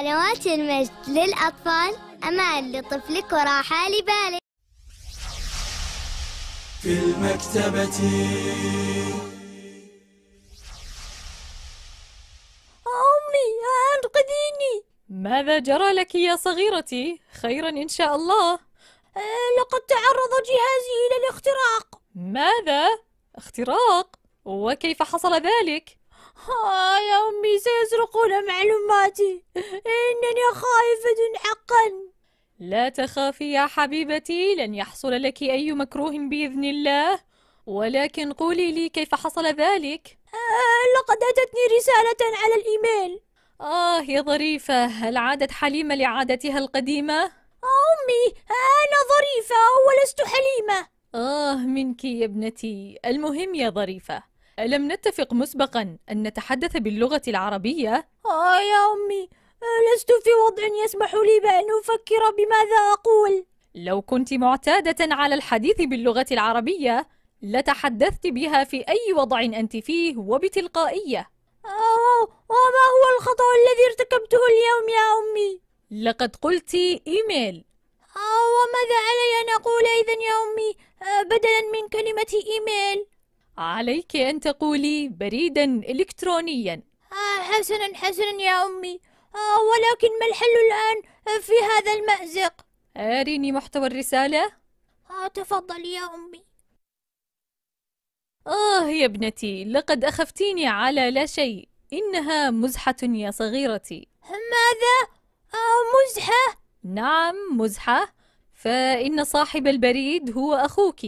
قنوات المجد للأطفال أمان لطفلك وراحة لبالك في المكتبة أمي أنقذيني ماذا جرى لك يا صغيرتي؟ خيرا إن شاء الله أه، لقد تعرض جهازي إلى الاختراق ماذا؟ اختراق؟ وكيف حصل ذلك؟ آه يا أمي سيسرقون معلوماتي إنني خائفة حقا لا تخافي يا حبيبتي لن يحصل لك أي مكروه بإذن الله ولكن قولي لي كيف حصل ذلك آه لقد أتتني رسالة على الإيميل آه يا ظريفة هل عادت حليمة لعادتها القديمة؟ آه، أمي أنا ظريفة ولست حليمة آه منك يا ابنتي المهم يا ظريفة ألم نتفق مسبقا أن نتحدث باللغة العربية؟ آه يا أمي لست في وضع يسمح لي بأن أفكر بماذا أقول لو كنت معتادة على الحديث باللغة العربية لتحدثت بها في أي وضع أنت فيه وبتلقائية أوه وما هو الخطأ الذي ارتكبته اليوم يا أمي؟ لقد قلت إيميل آه، وماذا علي أن أقول إذا يا أمي آه، بدلا من كلمة إيميل؟ عليك أن تقولي بريدا إلكترونيا آه، حسنا حسنا يا أمي آه، ولكن ما الحل الآن في هذا المأزق؟ أريني محتوى الرسالة تفضلي آه، تفضل يا أمي آه يا ابنتي لقد أخفتيني على لا شيء إنها مزحة يا صغيرتي ماذا؟ مزحة؟ نعم مزحة فإن صاحب البريد هو أخوك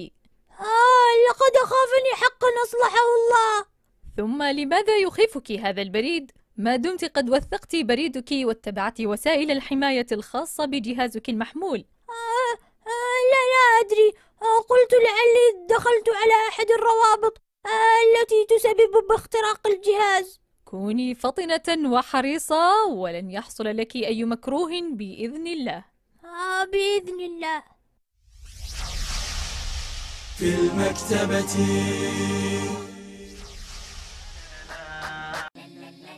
يخافني حقا أصلحه الله ثم لماذا يخيفك هذا البريد؟ ما دمت قد وثقت بريدك واتبعت وسائل الحماية الخاصة بجهازك المحمول آه آه لا لا أدري آه قلت لعلي دخلت على أحد الروابط آه، التي تسبب باختراق الجهاز كوني فطنة وحريصة ولن يحصل لك أي مكروه بإذن الله آه بإذن الله في المكتبة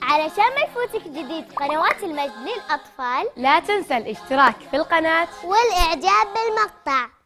علشان ما يفوتك جديد قنوات المجد للأطفال لا تنسى الاشتراك في القناة والإعجاب بالمقطع